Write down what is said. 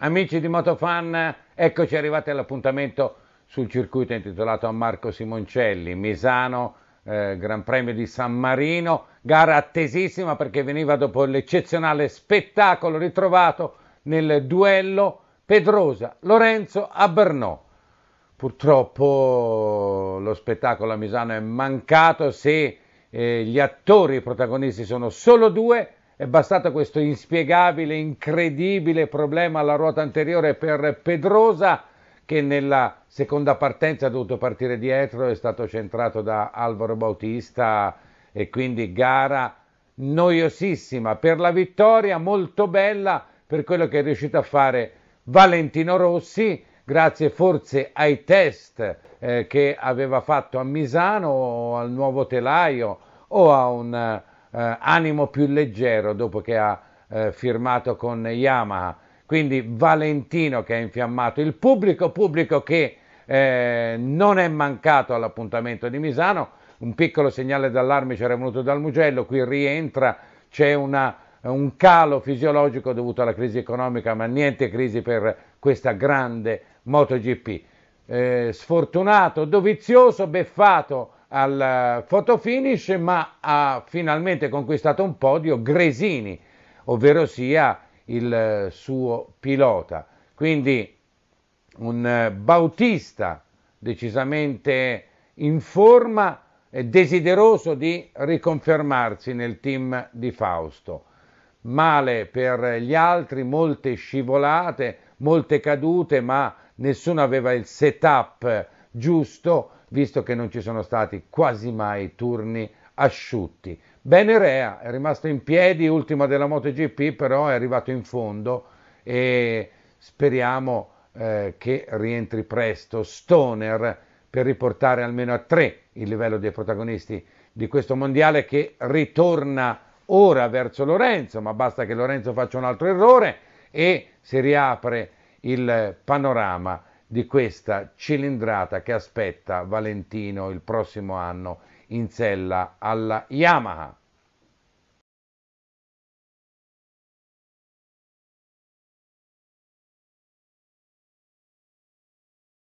Amici di Motofan, eccoci arrivati all'appuntamento sul circuito intitolato a Marco Simoncelli, Misano, eh, Gran Premio di San Marino, gara attesissima perché veniva dopo l'eccezionale spettacolo ritrovato nel duello Pedrosa-Lorenzo a Bernò. Purtroppo lo spettacolo a Misano è mancato se eh, gli attori protagonisti sono solo due è bastato questo inspiegabile, incredibile problema alla ruota anteriore per Pedrosa che nella seconda partenza ha dovuto partire dietro, è stato centrato da Alvaro Bautista e quindi gara noiosissima per la vittoria, molto bella per quello che è riuscito a fare Valentino Rossi, grazie forse ai test eh, che aveva fatto a Misano o al nuovo telaio o a un eh, eh, animo più leggero dopo che ha eh, firmato con Yamaha. Quindi Valentino che ha infiammato il pubblico, pubblico che eh, non è mancato all'appuntamento di Misano. Un piccolo segnale d'allarme c'era venuto dal Mugello, qui rientra, c'è una un calo fisiologico dovuto alla crisi economica, ma niente crisi per questa grande MotoGP. Eh, sfortunato, dovizioso, beffato al fotofinish, eh, ma ha finalmente conquistato un podio Gresini, ovvero sia il eh, suo pilota. Quindi un eh, Bautista decisamente in forma e desideroso di riconfermarsi nel team di Fausto. Male per gli altri, molte scivolate, molte cadute, ma nessuno aveva il setup giusto, visto che non ci sono stati quasi mai turni asciutti. Bene Rea, è rimasto in piedi, ultima della MotoGP, però è arrivato in fondo e speriamo eh, che rientri presto Stoner per riportare almeno a tre il livello dei protagonisti di questo mondiale che ritorna ora verso Lorenzo, ma basta che Lorenzo faccia un altro errore e si riapre il panorama di questa cilindrata che aspetta Valentino il prossimo anno in sella alla Yamaha.